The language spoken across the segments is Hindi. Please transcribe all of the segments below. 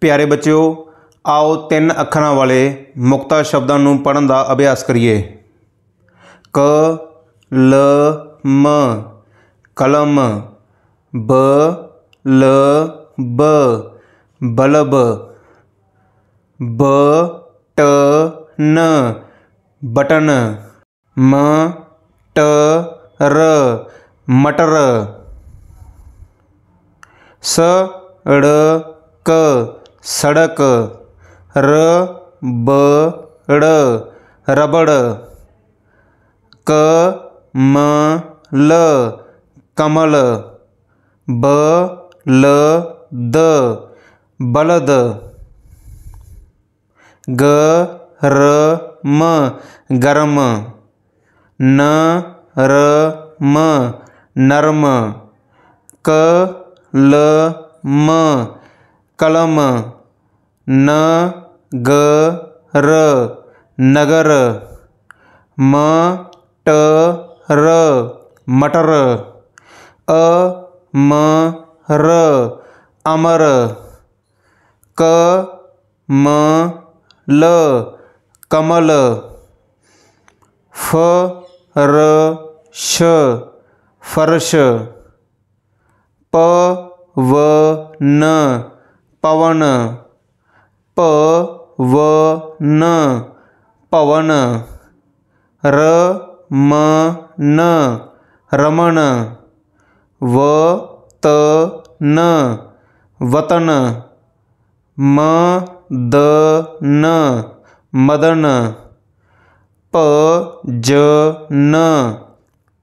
ਪਿਆਰੇ ਬੱਚਿਓ ਆਓ ਤਿੰਨ ਅੱਖਰਾਂ ਵਾਲੇ ਮੁਕਤਾ ਸ਼ਬਦਾਂ ਨੂੰ ਪੜਨ ਦਾ ਅਭਿਆਸ ਕਰੀਏ ਕ ਲ ਮ ਕਲਮ ਬ ਲ ਬ ਬਲਬ ਬ ਟ ਨ ਬਟਨ ਮ ਟ ਰ ਮਟਰ ਸ ੜ ਕ ಸಡಕ ರ ಮ ಲ ಕಮಲ ಬ ಲ ದ ಬಲದ ಗ ರ ಮ ಗಮ ನ ರ ಮರಮ ಕ ಲ ಮ ಕಲಮ न ग र नगर म ट र मटर अ म र अमर क म ल कमल फ र श फर्श प व न पवन प व न पवन र म न रमण व त न वतन म द न मदन प ज न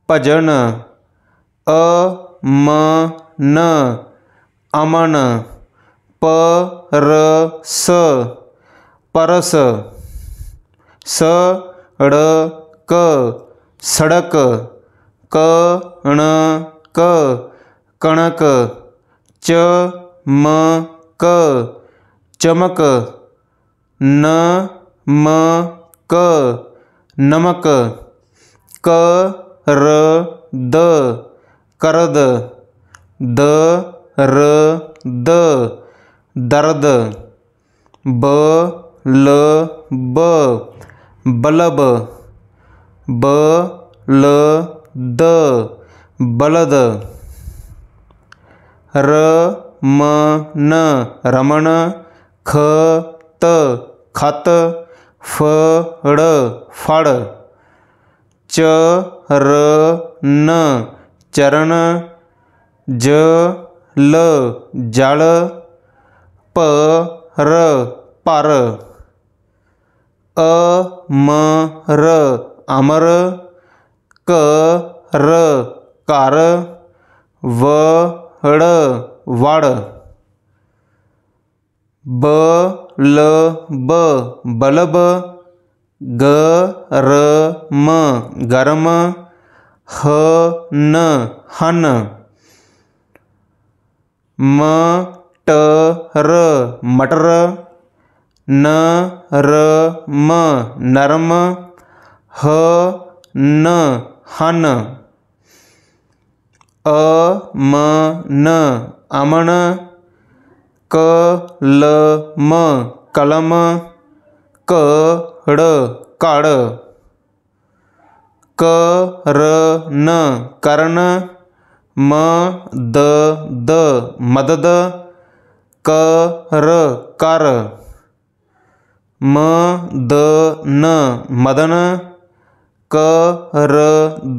पजन अ म न अमन प र स परस स ड़ क सड़क क ण क कणक च म क चमक न म क नमक क र द करद द र द दर्द ब ल ब बलब ब ल द बलद र म न रमण ख त खत फ ड़ फड़ च र न चरण ज ल जल प र पर अ म र अमर क र कार व ड़ वड़ ब ल ब बलब ग र म गरम ह न हन म ट र मटर न र म नरम ह न हन अ म न अमन क ल म कलम क ड़ कड़ क र न करण म द द मदद ਕ ਰ ਕਰ ਮ ਦ ਨ ਮਦਨ ਕ ਰ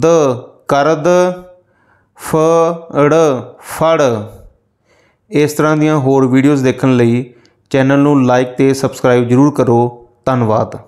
ਦ ਕਰਦ ਫ ੜ ਫੜ ਇਸ ਤਰ੍ਹਾਂ ਦੀਆਂ ਹੋਰ ਵੀਡੀਓਜ਼ ਦੇਖਣ ਲਈ ਚੈਨਲ ਨੂੰ ਲਾਈਕ ਤੇ ਸਬਸਕ੍ਰਾਈਬ ਜ਼ਰੂਰ ਕਰੋ ਧੰਨਵਾਦ